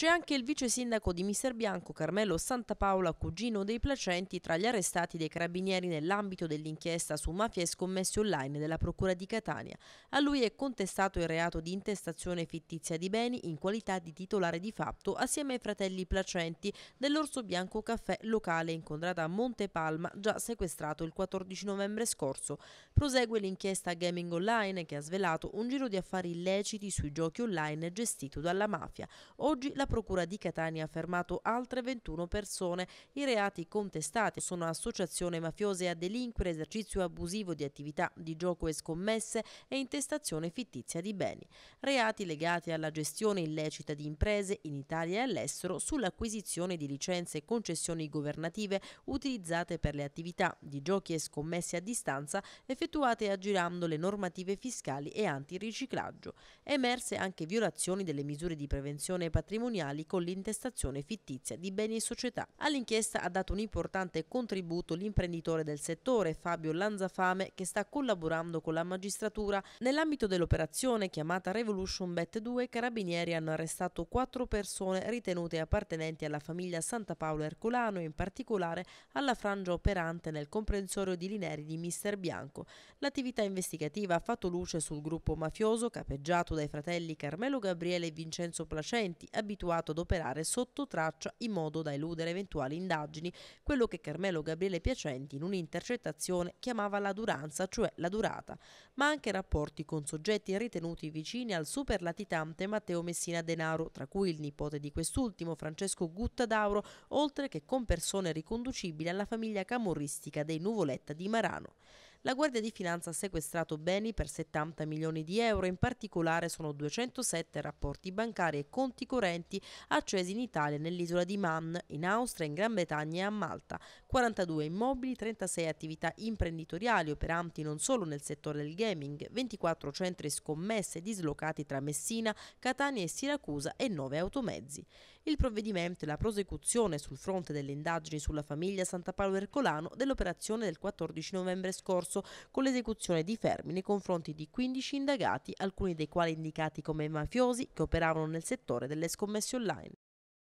C'è anche il vice sindaco di Mister Bianco, Carmelo Santapaola, cugino dei placenti, tra gli arrestati dei carabinieri nell'ambito dell'inchiesta su mafia e scommesse online della Procura di Catania. A lui è contestato il reato di intestazione fittizia di beni in qualità di titolare di fatto assieme ai fratelli placenti dell'Orso Bianco Caffè locale incontrata a Monte Palma, già sequestrato il 14 novembre scorso. Prosegue l'inchiesta Gaming Online che ha svelato un giro di affari illeciti sui giochi online gestito dalla mafia. Oggi la Procura di Catania ha fermato altre 21 persone. I reati contestati sono associazione mafiosa a delinquere, esercizio abusivo di attività di gioco e scommesse e intestazione fittizia di beni. Reati legati alla gestione illecita di imprese in Italia e all'estero sull'acquisizione di licenze e concessioni governative utilizzate per le attività di giochi e scommesse a distanza effettuate aggirando le normative fiscali e antiriciclaggio. Emerse anche violazioni delle misure di prevenzione patrimoniale patrimoniali con l'intestazione fittizia di beni e società. All'inchiesta ha dato un importante contributo l'imprenditore del settore Fabio Lanzafame che sta collaborando con la magistratura. Nell'ambito dell'operazione chiamata Revolution Bet 2 i carabinieri hanno arrestato quattro persone ritenute appartenenti alla famiglia Santa Paolo Ercolano e in particolare alla frangia operante nel comprensorio di Lineri di Mister Bianco. L'attività investigativa ha fatto luce sul gruppo mafioso capeggiato dai fratelli Carmelo Gabriele e Vincenzo Placenti, abitanti abituato ad operare sotto traccia in modo da eludere eventuali indagini, quello che Carmelo Gabriele Piacenti in un'intercettazione chiamava la duranza, cioè la durata, ma anche rapporti con soggetti ritenuti vicini al superlatitante Matteo Messina Denaro, tra cui il nipote di quest'ultimo Francesco Guttadauro, oltre che con persone riconducibili alla famiglia camorristica dei Nuvoletta di Marano. La Guardia di Finanza ha sequestrato beni per 70 milioni di euro, in particolare sono 207 rapporti bancari e conti correnti accesi in Italia, nell'isola di Man, in Austria, in Gran Bretagna e a Malta, 42 immobili, 36 attività imprenditoriali operanti non solo nel settore del gaming, 24 centri scommesse dislocati tra Messina, Catania e Siracusa e 9 automezzi il provvedimento e la prosecuzione sul fronte delle indagini sulla famiglia Santa Paolo Ercolano dell'operazione del 14 novembre scorso con l'esecuzione di fermi nei confronti di 15 indagati, alcuni dei quali indicati come mafiosi che operavano nel settore delle scommesse online.